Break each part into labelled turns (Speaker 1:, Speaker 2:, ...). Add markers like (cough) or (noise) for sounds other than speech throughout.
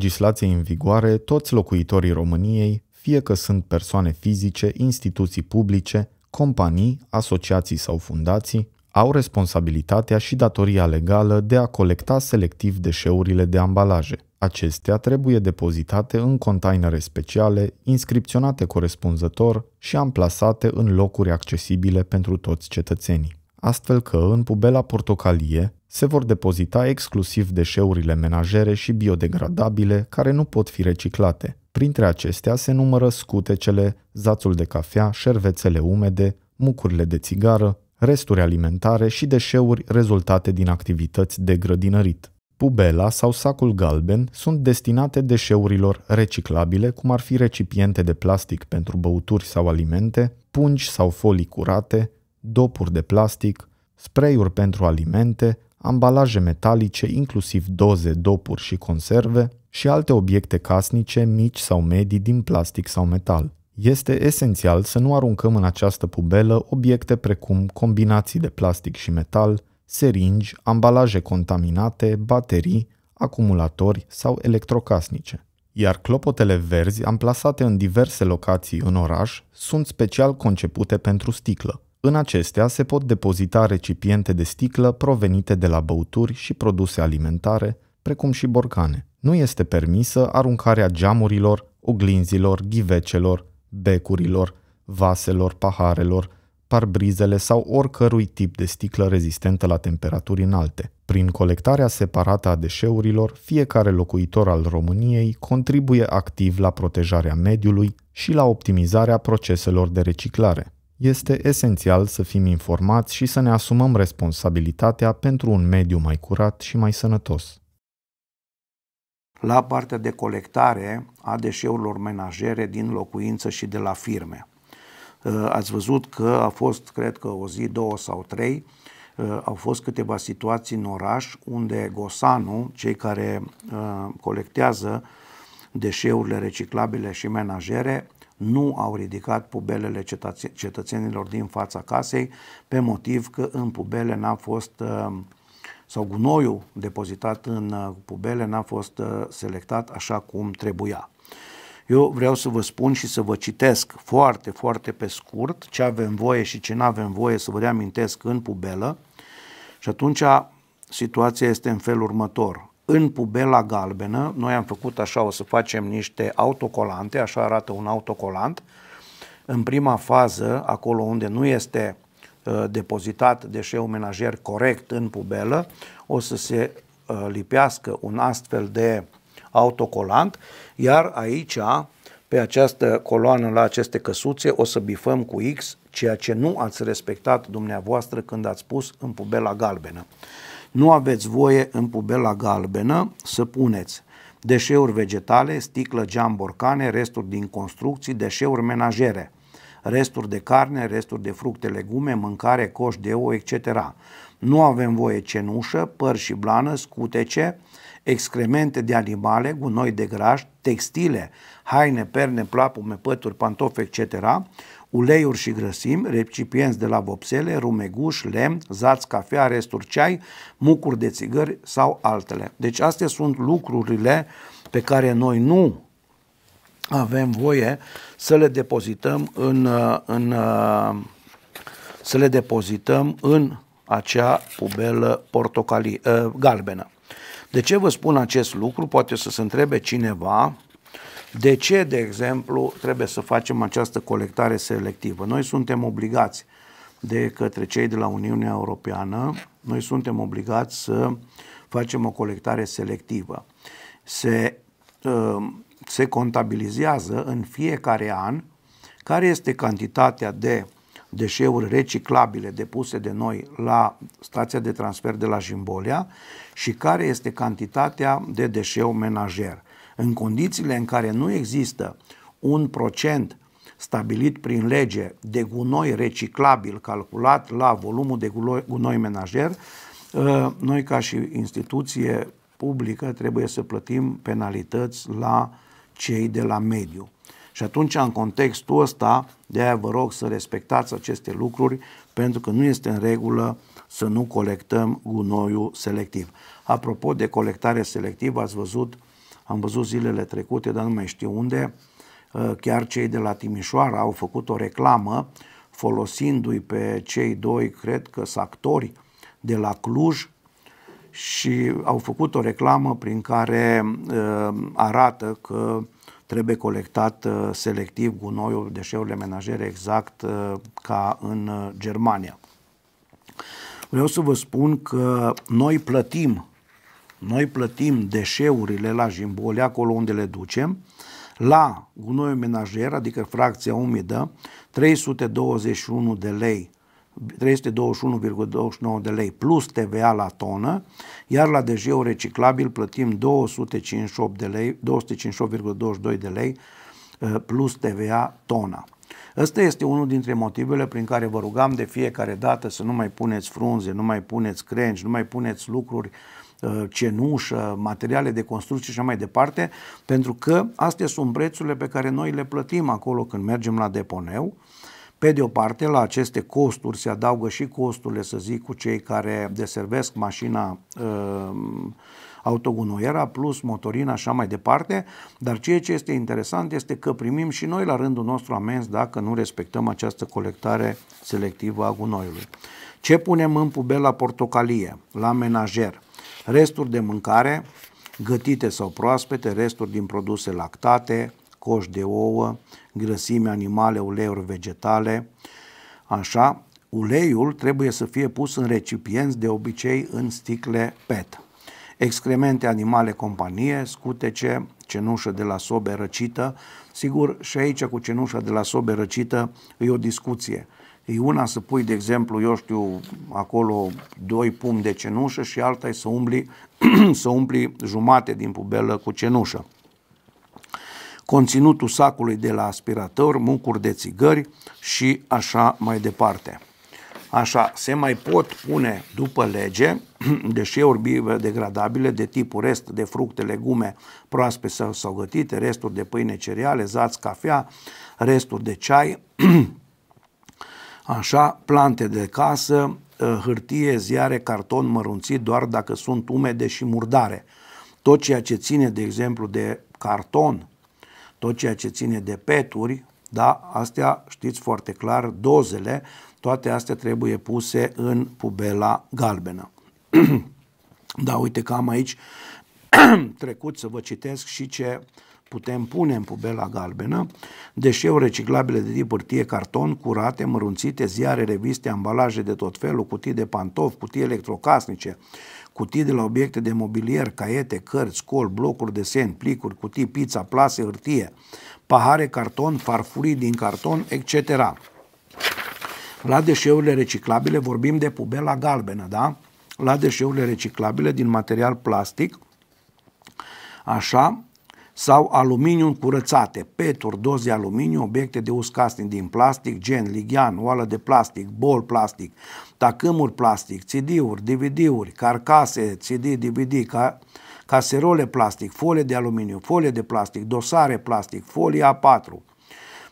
Speaker 1: legislației în vigoare, toți locuitorii României, fie că sunt persoane fizice, instituții publice, companii, asociații sau fundații, au responsabilitatea și datoria legală de a colecta selectiv deșeurile de ambalaje. Acestea trebuie depozitate în containere speciale, inscripționate corespunzător și amplasate în locuri accesibile pentru toți cetățenii astfel că în pubela portocalie se vor depozita exclusiv deșeurile menajere și biodegradabile care nu pot fi reciclate. Printre acestea se numără scutecele, zațul de cafea, șervețele umede, mucurile de țigară, resturi alimentare și deșeuri rezultate din activități de grădinărit. Pubela sau sacul galben sunt destinate deșeurilor reciclabile, cum ar fi recipiente de plastic pentru băuturi sau alimente, pungi sau folii curate, dopuri de plastic, spray-uri pentru alimente, ambalaje metalice, inclusiv doze, dopuri și conserve, și alte obiecte casnice, mici sau medii, din plastic sau metal. Este esențial să nu aruncăm în această pubelă obiecte precum combinații de plastic și metal, seringi, ambalaje contaminate, baterii, acumulatori sau electrocasnice. Iar clopotele verzi amplasate în diverse locații în oraș sunt special concepute pentru sticlă. În acestea se pot depozita recipiente de sticlă provenite de la băuturi și produse alimentare, precum și borcane. Nu este permisă aruncarea geamurilor, oglinzilor, ghivecelor, becurilor, vaselor, paharelor, parbrizele sau oricărui tip de sticlă rezistentă la temperaturi înalte. Prin colectarea separată a deșeurilor, fiecare locuitor al României contribuie activ la protejarea mediului și la optimizarea proceselor de reciclare este esențial să fim informați și să ne asumăm responsabilitatea pentru un mediu mai curat și mai sănătos.
Speaker 2: La partea de colectare a deșeurilor menajere din locuință și de la firme. Uh, ați văzut că a fost, cred că o zi, două sau trei, uh, au fost câteva situații în oraș unde Gosanu, cei care uh, colectează deșeurile reciclabile și menajere, nu au ridicat pubelele cetățenilor din fața casei pe motiv că în pubele n-a fost uh, sau gunoiul depozitat în uh, pubele n-a fost uh, selectat așa cum trebuia. Eu vreau să vă spun și să vă citesc foarte, foarte pe scurt ce avem voie și ce nu avem voie să vă reamintesc în pubelă. Și atunci situația este în felul următor în pubela galbenă, noi am făcut așa, o să facem niște autocolante, așa arată un autocolant, în prima fază, acolo unde nu este uh, depozitat deșeu menajer corect în pubelă, o să se uh, lipească un astfel de autocolant, iar aici, pe această coloană la aceste căsuțe, o să bifăm cu X ceea ce nu ați respectat dumneavoastră când ați pus în pubela galbenă. Nu aveți voie în pubela galbenă să puneți deșeuri vegetale, sticlă, geam, borcane, resturi din construcții, deșeuri menajere, resturi de carne, resturi de fructe, legume, mâncare, coș de ouă, etc. Nu avem voie cenușă, păr și blană, scutece, excremente de animale, gunoi de graș, textile, haine, perne, plapume, pături, pantofi, etc., uleiuri și grăsimi, recipienți de la vopsele, rumeguș, lemn, zați, cafea, resturi ceai, mucuri de țigări sau altele. Deci astea sunt lucrurile pe care noi nu avem voie să le depozităm în, uh, în uh, să le depozităm în acea pubelă portocalii, uh, galbenă. De ce vă spun acest lucru? Poate să se întrebe cineva de ce, de exemplu, trebuie să facem această colectare selectivă? Noi suntem obligați de către cei de la Uniunea Europeană, noi suntem obligați să facem o colectare selectivă. Se, ă, se contabilizează în fiecare an care este cantitatea de deșeuri reciclabile depuse de noi la stația de transfer de la Jimbolia și care este cantitatea de deșeu menajer. În condițiile în care nu există un procent stabilit prin lege de gunoi reciclabil calculat la volumul de gunoi menajer, ă, noi ca și instituție publică trebuie să plătim penalități la cei de la mediu. Și atunci, în contextul ăsta, de aia vă rog să respectați aceste lucruri, pentru că nu este în regulă să nu colectăm gunoiul selectiv. Apropo de colectare selectivă, ați văzut uh, am văzut zilele trecute, dar nu mai știu unde, uh, chiar cei de la Timișoara au făcut o reclamă folosindu-i pe cei doi, cred că sunt actori, de la Cluj și au făcut o reclamă prin care uh, arată că trebuie colectat uh, selectiv gunoiul, deșeurile menajere exact ca în Germania. Vreau să vă spun că noi plătim noi plătim deșeurile la jimbole, acolo unde le ducem, la gunoiul menajer, adică fracția umidă, 321 de lei 321,29 de lei plus TVA la tonă, iar la deșeul reciclabil plătim 258 de lei, 258,22 de lei uh, plus TVA tona. Ăsta este unul dintre motivele prin care vă rugam de fiecare dată să nu mai puneți frunze, nu mai puneți crengi, nu mai puneți lucruri uh, Uh, cenușă, materiale de construcție și mai departe, pentru că astea sunt prețurile pe care noi le plătim acolo când mergem la deponeu. Pe de o parte, la aceste costuri se adaugă și costurile, să zic, cu cei care deservesc mașina uh, autogunoiera, plus motorina, așa mai departe, dar ceea ce este interesant este că primim și noi la rândul nostru amenzi dacă nu respectăm această colectare selectivă a gunoiului. Ce punem în pubela portocalie, la menajer? resturi de mâncare gătite sau proaspete, resturi din produse lactate, coș de ouă, grăsime animale, uleiuri vegetale. Așa, uleiul trebuie să fie pus în recipienți de obicei în sticle PET. Excremente animale companie, scutece, cenușă de la sobe răcită. Sigur, și aici cu cenușa de la sobe răcită e o discuție E una să pui, de exemplu, eu știu, acolo doi pumni de cenușă și alta e să umbli, (clears throat) să umpli jumate din pubelă cu cenușă. Conținutul sacului de la aspirator, mucuri de țigări și așa mai departe. Așa, se mai pot pune după lege (clears throat) deșeuri biodegradabile de tipul rest de fructe, legume proaspe sau, sau gătite, resturi de pâine, cereale, zați, cafea, resturi de ceai, (clears throat) Așa, plante de casă, ă, hârtie, ziare, carton mărunțit doar dacă sunt umede și murdare. Tot ceea ce ține, de exemplu, de carton, tot ceea ce ține de peturi, da, astea știți foarte clar, dozele, toate astea trebuie puse în pubela galbenă. (clears throat) da, uite că am aici (clears throat) trecut să vă citesc și ce uh, putem pune în pubela galbenă deșeuri reciclabile de tip hârtie, carton, curate, mărunțite, ziare, reviste, ambalaje de tot felul, cutii de pantofi, cutii electrocasnice, cutii de la obiecte de mobilier, caiete, cărți, col, blocuri de sen, plicuri, cutii, pizza, plase, hârtie, pahare, carton, farfurii din carton, etc. La deșeurile reciclabile vorbim de pubela galbenă, da? La deșeurile reciclabile din material plastic, așa, sau aluminiu curățate, peturi, doze de aluminiu, obiecte de uscasnic din plastic, gen, lighean, oală de plastic, bol plastic, tacâmuri plastic, CD-uri, DVD-uri, carcase, CD, DVD, ca caserole plastic, folie de aluminiu, folie de plastic, dosare plastic, folie A4,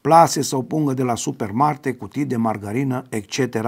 Speaker 2: plase sau pungă de la supermarte, cutii de margarină, etc. (clears throat)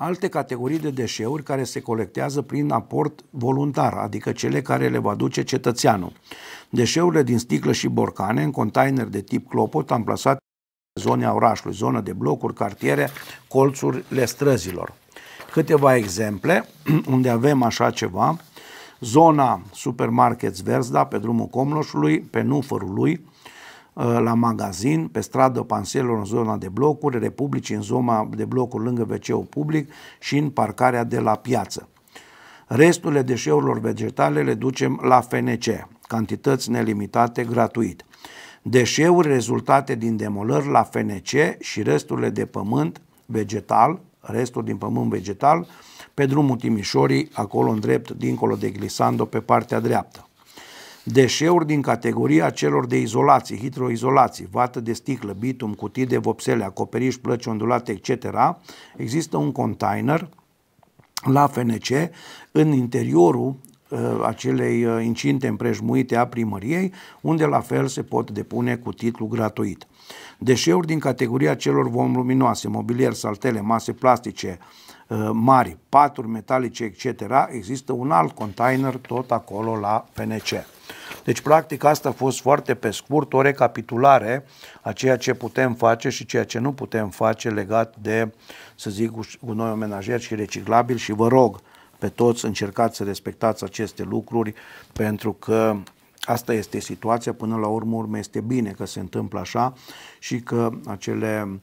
Speaker 2: alte categorii de deșeuri care se colectează prin aport voluntar, adică cele care le va duce cetățeanul. Deșeurile din sticlă și borcane în container de tip clopot amplasat în zone orașului, zonă de blocuri, cartiere, colțurile străzilor. Câteva exemple (clears throat) unde avem așa ceva, zona supermarket Verzda pe drumul Comloșului, pe Nufărului, Uh, la magazin, pe stradă, panselor în zona de blocuri, Republicii, în zona de blocuri lângă wc public și în parcarea de la piață. Resturile deșeurilor vegetale le ducem la FNC, cantități nelimitate gratuit. Deșeuri rezultate din demolări la FNC și resturile de pământ vegetal, restul din pământ vegetal, pe drumul Timișorii, acolo în drept, dincolo de Glisando, pe partea dreaptă. Deșeuri din categoria celor de izolație, hidroizolații, vată de sticlă, bitum, cutii de vopsele, acoperiș, plăci ondulate, etc. Există un container la FNC în interiorul Uh, acelei uh, incinte împrejmuite a primăriei, unde la fel se pot depune cu titlu gratuit. Deșeuri din categoria celor vom luminoase, mobilier, saltele, mase plastice uh, mari, paturi metalice, etc., există un alt container tot acolo la PNC. Deci, practic, asta a fost foarte pe scurt o recapitulare a ceea ce putem face și ceea ce nu putem face legat de, să zic, gunoi omenijer și reciclabil și vă rog pe toți încercați să respectați aceste lucruri pentru că asta este situația, până la urmă, urmă este bine că se întâmplă așa și că acele,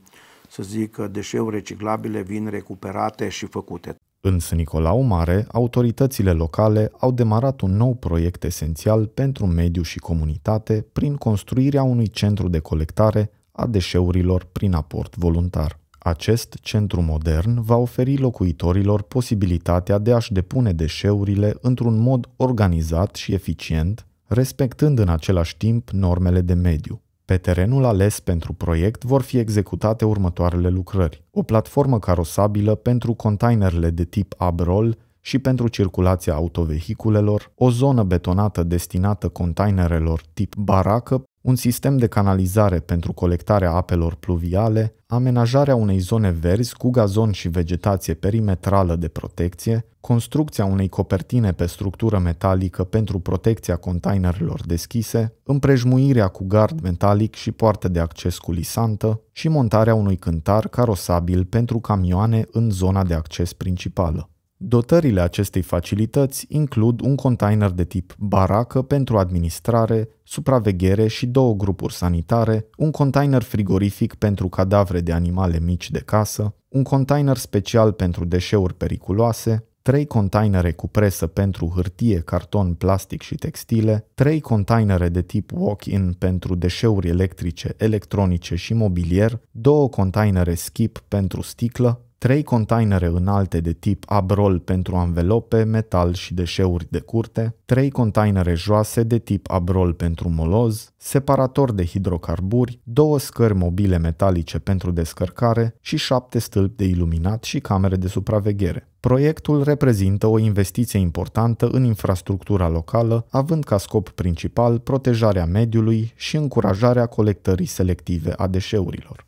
Speaker 2: să zic, deșeuri reciclabile vin recuperate și făcute.
Speaker 1: În Nicolau Mare, autoritățile locale au demarat un nou proiect esențial pentru mediu și comunitate prin construirea unui centru de colectare a deșeurilor prin aport voluntar. Acest centru modern va oferi locuitorilor posibilitatea de a-și depune deșeurile într-un mod organizat și eficient, respectând în același timp normele de mediu. Pe terenul ales pentru proiect vor fi executate următoarele lucrări: o platformă carosabilă pentru containerele de tip abrol și pentru circulația autovehiculelor, o zonă betonată destinată containerelor tip baracă un sistem de canalizare pentru colectarea apelor pluviale, amenajarea unei zone verzi cu gazon și vegetație perimetrală de protecție, construcția unei copertine pe structură metalică pentru protecția containerelor deschise, împrejmuirea cu gard metalic și poartă de acces cu lisantă și montarea unui cântar carosabil pentru camioane în zona de acces principală. Dotările acestei facilități includ un container de tip baracă pentru administrare, supraveghere și două grupuri sanitare, un container frigorific pentru cadavre de animale mici de casă, un container special pentru deșeuri periculoase, trei containere cu presă pentru hârtie, carton, plastic și textile, trei containere de tip walk-in pentru deșeuri electrice, electronice și mobilier, două containere skip pentru sticlă, trei containere înalte de tip abrol pentru anvelope, metal și deșeuri de curte, trei containere joase de tip abrol pentru moloz, separator de hidrocarburi, două scări mobile metalice pentru descărcare și șapte stâlpi de iluminat și camere de supraveghere. Proiectul reprezintă o investiție importantă în infrastructura locală, având ca scop principal protejarea mediului și încurajarea colectării selective a deșeurilor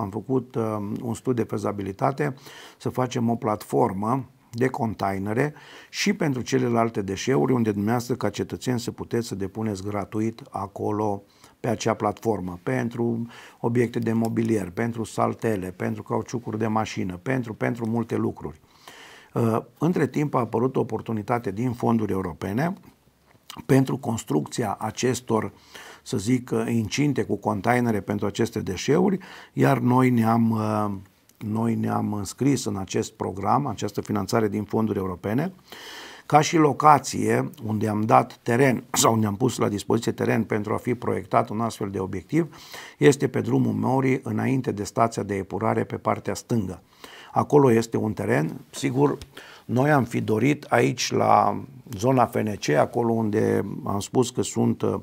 Speaker 2: am făcut uh, un studiu de fezabilitate să facem o platformă de containere și pentru celelalte deșeuri, unde dumneavoastră ca cetățeni să puteți să depuneți gratuit acolo pe acea platformă, pentru obiecte de mobilier, pentru saltele, pentru cauciucuri de mașină, pentru, pentru multe lucruri. Uh, între timp a apărut o oportunitate din fonduri europene pentru construcția acestor uh, să zic, uh, incinte cu containere pentru aceste deșeuri, iar noi ne-am uh, noi ne-am înscris în acest program, această finanțare din fonduri europene, ca și locație unde am dat teren (clears throat) sau ne-am pus la dispoziție teren pentru a fi proiectat un astfel de obiectiv, este pe drumul Mori, înainte de stația de epurare pe partea stângă. Acolo este un teren, sigur, noi am fi dorit aici la zona FNC, acolo unde am spus că sunt uh,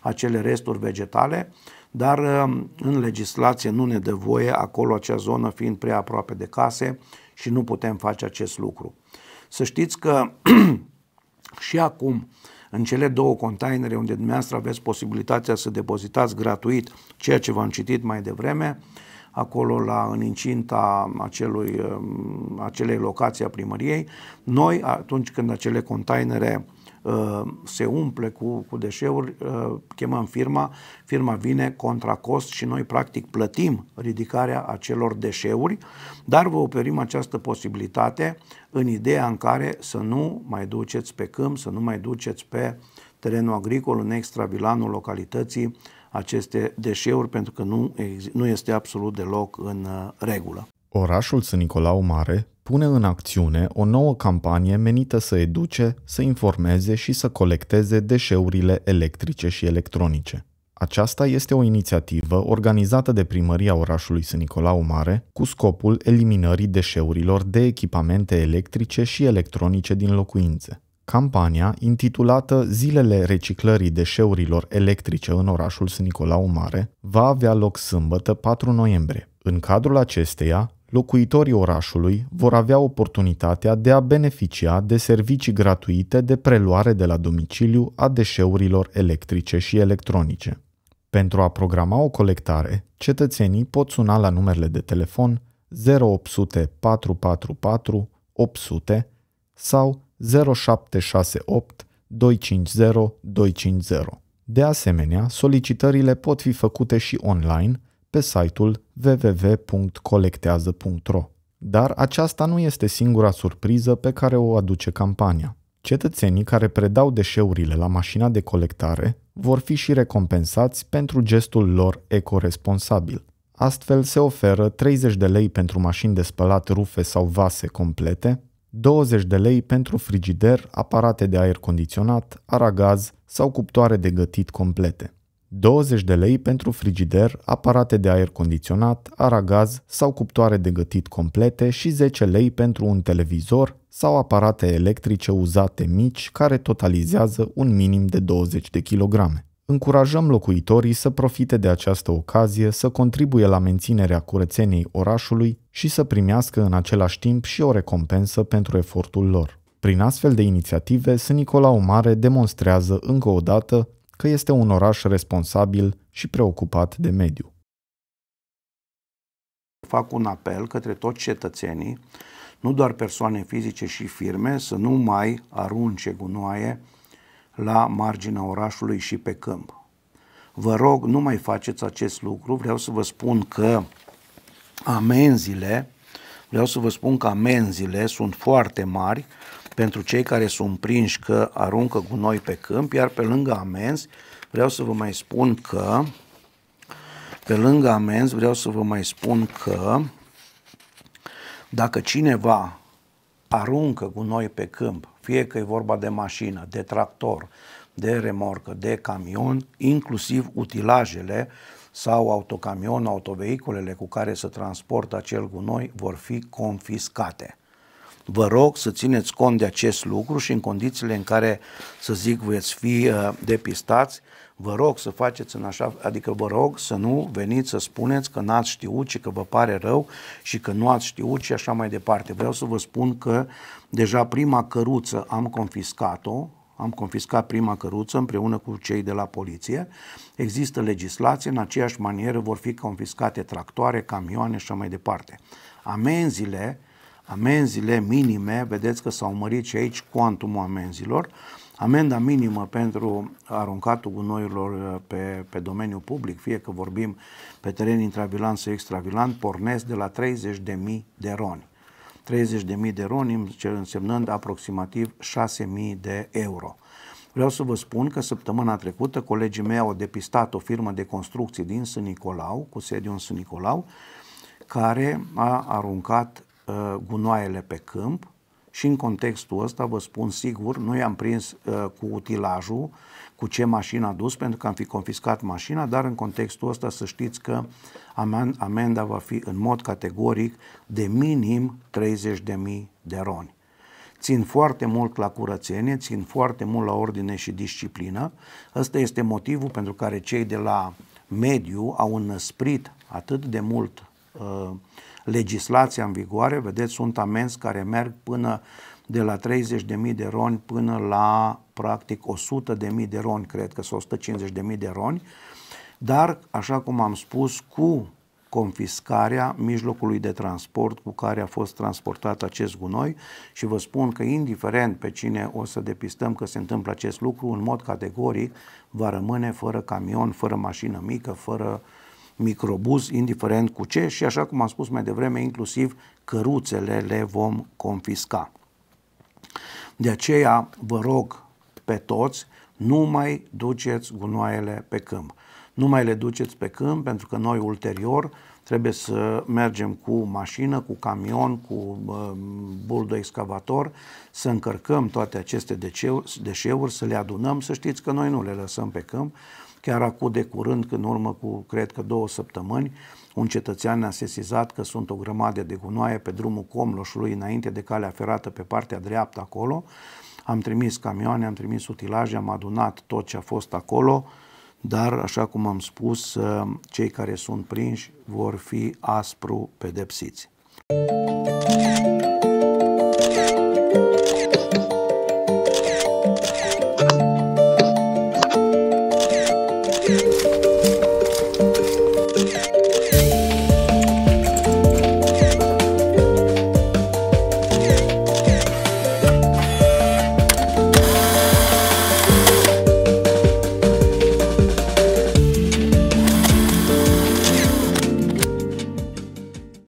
Speaker 2: acele resturi vegetale, dar um, în legislație nu ne dă voie, acolo acea zonă fiind prea aproape de case și nu putem face acest lucru. Să știți că (clears throat) și acum în cele două containere unde dumneavoastră aveți posibilitatea să depozitați gratuit ceea ce v-am citit mai devreme, acolo la, în incinta acelui, um, acelei locații a primăriei, noi atunci când acele containere uh, Uh, se umple cu, cu deșeuri, uh, chemăm firma, firma vine contra cost și noi practic plătim ridicarea acelor deșeuri, dar vă oferim această posibilitate în ideea în care să nu mai duceți pe câmp, să nu mai duceți pe terenul agricol, în extravilanul localității, aceste deșeuri pentru că nu, nu este absolut deloc în uh, regulă.
Speaker 1: Orașul Sân Nicolau Mare pune în acțiune o nouă campanie menită să educe, să informeze și să colecteze deșeurile electrice și electronice. Aceasta este o inițiativă organizată de primăria orașului Sân Nicolau Mare cu scopul eliminării deșeurilor de echipamente electrice și electronice din locuințe. Campania, intitulată Zilele reciclării deșeurilor electrice în orașul Sân Nicolau Mare, va avea loc sâmbătă 4 noiembrie. În cadrul acesteia, locuitorii orașului vor avea oportunitatea de a beneficia de servicii gratuite de preluare de la domiciliu a deșeurilor electrice și electronice. Pentru a programa o colectare, cetățenii pot suna la numerele de telefon 0800 444 800 sau 0768 250 250. De asemenea, solicitările pot fi făcute și online – pe site-ul www.colectează.ro. Dar aceasta nu este singura surpriză pe care o aduce campania. Cetățenii care predau deșeurile la mașina de colectare vor fi și recompensați pentru gestul lor ecoresponsabil. Astfel se oferă 30 de lei pentru mașini de spălat rufe sau vase complete, 20 de lei pentru frigider, aparate de aer condiționat, aragaz sau cuptoare de gătit complete. 20 de lei pentru frigider, aparate de aer condiționat, aragaz sau cuptoare de gătit complete și 10 lei pentru un televizor sau aparate electrice uzate mici care totalizează un minim de 20 de kilograme. Încurajăm locuitorii să profite de această ocazie, să contribuie la menținerea curățeniei orașului și să primească în același timp și o recompensă pentru efortul lor. Prin astfel de inițiative, Sânicolau Mare demonstrează încă o dată că este un oraș responsabil și preocupat de mediu.
Speaker 2: Fac un apel către toți cetățenii, nu doar persoane fizice și firme, să nu mai arunce gunoaie la marginea orașului și pe câmp. Vă rog, nu mai faceți acest lucru. Vreau să vă spun că amenzile, vreau să vă spun că amenzile sunt foarte mari pentru cei care sunt prinși că aruncă gunoi pe câmp, iar pe lângă amenzi vreau să vă mai spun că pe lângă amenzi vreau să vă mai spun că dacă cineva aruncă gunoi pe câmp, fie că e vorba de mașină, de tractor, de remorcă, de camion, inclusiv utilajele sau autocamion, autovehiculele cu care se transportă acel gunoi vor fi confiscate. Vă rog să țineți cont de acest lucru și în condițiile în care, să zic, veți fi uh, depistați, vă rog să faceți în așa, adică vă rog să nu veniți să spuneți că n-ați știut și că vă pare rău și că nu ați știut și așa mai departe. Vreau să vă spun că deja prima căruță am confiscat-o, am confiscat prima căruță împreună cu cei de la poliție. Există legislație, în aceeași manieră vor fi confiscate tractoare, camioane și așa mai departe. Amenzile amenzile minime, vedeți că s-au mărit și aici cuantumul amenzilor, amenda minimă pentru aruncatul gunoiurilor uh, pe, pe domeniul public, fie că vorbim pe teren intravilan sau extravilan, pornesc de la 30.000 de roni. 30.000 de roni însemnând aproximativ 6.000 de euro. Vreau să vă spun că săptămâna trecută colegii mei au depistat o firmă de construcții din Sânicolau, cu sediu în Sânicolau, care a aruncat Uh, gunoaiele pe câmp și în contextul ăsta vă spun sigur, nu i-am prins uh, cu utilajul, cu ce mașină a dus, pentru că am fi confiscat mașina, dar în contextul ăsta să știți că amenda va fi în mod categoric de minim 30.000 de roni țin foarte mult la curățenie, țin foarte mult la ordine și disciplină. Ăsta este motivul pentru care cei de la mediu au înăsprit atât de mult uh, legislația în vigoare, vedeți, sunt amenzi care merg până de la 30.000 de roni până la practic 100.000 de roni, cred că sunt 150.000 de roni, dar, așa cum am spus, cu confiscarea mijlocului de transport cu care a fost transportat acest gunoi și vă spun că indiferent pe cine o să depistăm că se întâmplă acest lucru, în mod categoric va rămâne fără camion, fără mașină mică, fără uh, microbuz, indiferent cu ce, și așa cum am spus mai devreme, inclusiv căruțele le vom confisca. De aceea vă rog pe toți, nu mai duceți gunoaiele pe câmp. Nu mai le duceți pe câmp pentru că noi ulterior trebuie să mergem cu mașină, cu camion, cu buldo excavator, să încărcăm toate aceste deșeuri, să le adunăm, să știți că noi nu le lăsăm pe câmp, Chiar acum de curând, în urmă cu, cred că două săptămâni, un cetățean ne-a sesizat că sunt o grămadă de gunoaie pe drumul Comloșului, înainte de calea ferată pe partea dreaptă acolo. Am trimis camioane, am trimis utilaje, am adunat tot ce a fost acolo, dar, așa cum am spus, ă, cei care sunt prinși vor fi aspru pedepsiți. Thank